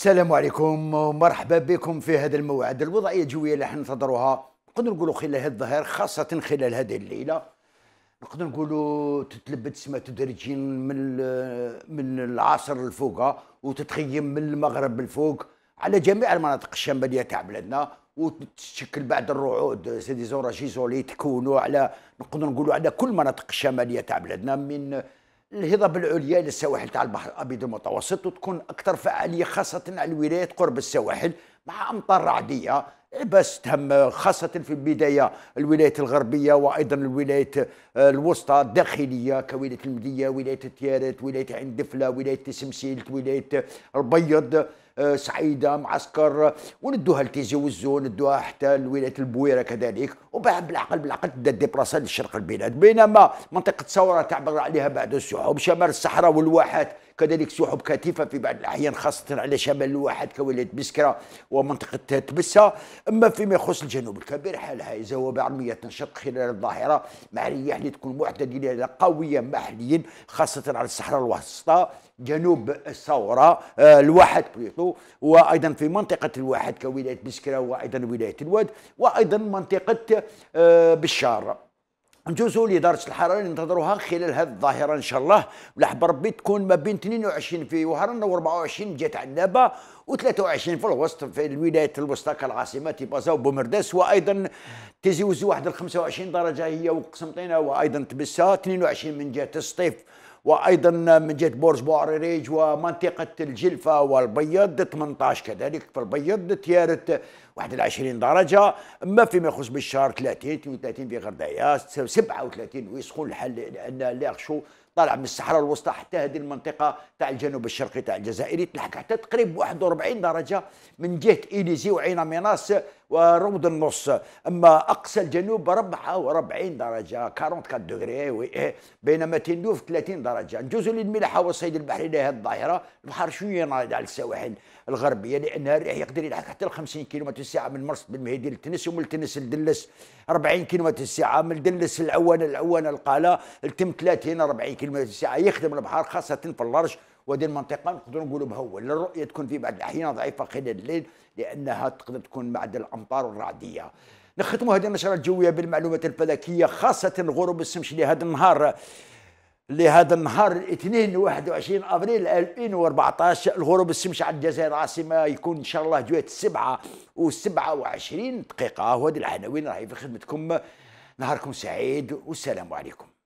السلام عليكم ومرحبا بكم في هذا الموعد الوضعيه الجويه اللي حنا نتضروها نقدر نقولوا خلال هذا الظهير خاصه خلال هذه الليله نقدر نقولوا تتلبد السماء تدريجيا من من العصر الفوق وتتخيم من المغرب الفوق على جميع المناطق الشماليه تاع بلادنا وتتشكل بعد الرعود سيدي زورا جيزولي تكونوا على نقدر نقولوا على كل مناطق الشماليه تاع بلادنا من الهضاب العليا للسواحل تاع البحر الابيض المتوسط وتكون اكثر فعاليه خاصه على الولايات قرب السواحل مع امطار رعديه باش تهم خاصة في البداية الولايات الغربية وأيضا الولايات آه، الوسطى الداخلية كولاية المدية ولاية التيارات ولاية عين دفلة ولاية سمسيلت ولاية البيض آه، سعيدة معسكر وندوها لتيزي وزو ندوها حتى لولاية البويرة كذلك وبعد بالعقل بالعقل تبدا ديبلاسا لشرق البلاد بينما منطقه ثوره تعبر عليها بعد السحوب شمال الصحراء والواحات كذلك سحب كثيفة في بعض الأحيان خاصة على شمال الواحد كولاية بسكرة ومنطقة تبسة أما فيما يخص الجنوب الكبير حالها إذا وبعض المياه تنشط خلال الظاهرة مع رياح اللي تكون معتدلة قوية محليا خاصة على الصحراء الوسطى جنوب الثورة آه، الواحد بليطو وأيضا في منطقة الواحد كولاية بسكرة وأيضا ولاية الواد وأيضا منطقة آه، بشار نجوزوا لدرجه الحراره اللي ننتظروها خلال هذه الظاهره ان شاء الله لحب ربي تكون ما بين 22 في وهران و24 جهه عنابه و23 في الوسط في الولايات الوسطى كالعاصمه تيبازا وبومرداس وايضا تزيوز واحد 25 درجه هي وقسمطينه وايضا تبسه 22 من جهه السطيف وايضا من جهه بورز بوعريريج ومنطقه الجلفه والبيض 18 كذلك في البيض تيارت 21 درجه اما فيما يخص بالشهر 30 32 في غردايه 37 ويسخون الحال لان ليغشو طالع من الصحراء الوسطى حتى هذه المنطقه تاع الجنوب الشرقي تاع الجزائري تلحق حتى تقريب 41 درجه من جهه ايليزي وعين ميناس وروض النص اما اقصى الجنوب 44 درجه 44 دوغري وي بينما تندوف 30 درجه نجوز للملاحه والصيد البحري لهذه الظاهره البحر شويه نايض على السواحل الغربيه لانها الريح يقدر يلحق حتى ل 50 كيلومتر الساعه من مرسى بن مهدي لتنس ومن تنس لدلس 40 كيلومتر الساعه من دلس العوانه العوانه القاله لتم 30 40 كيلومتر الساعه يخدم البحر خاصه في اللرج وهذه المنطقه نقدروا نقولوا بهو الرؤيه تكون في بعض الاحيان ضعيفه خلال الليل لانها تقدر تكون بعد الامطار الرعديه نختموا هذه النشره الجويه بالمعلومات الفلكيه خاصه غروب الشمس لهذا النهار لهذا النهار الاثنين 21 ابريل 2014 الغروب الشمس على الجزائر العاصمه يكون ان شاء الله جوات السبعه و27 دقيقه وهذه العناوين راهي في خدمتكم نهاركم سعيد والسلام عليكم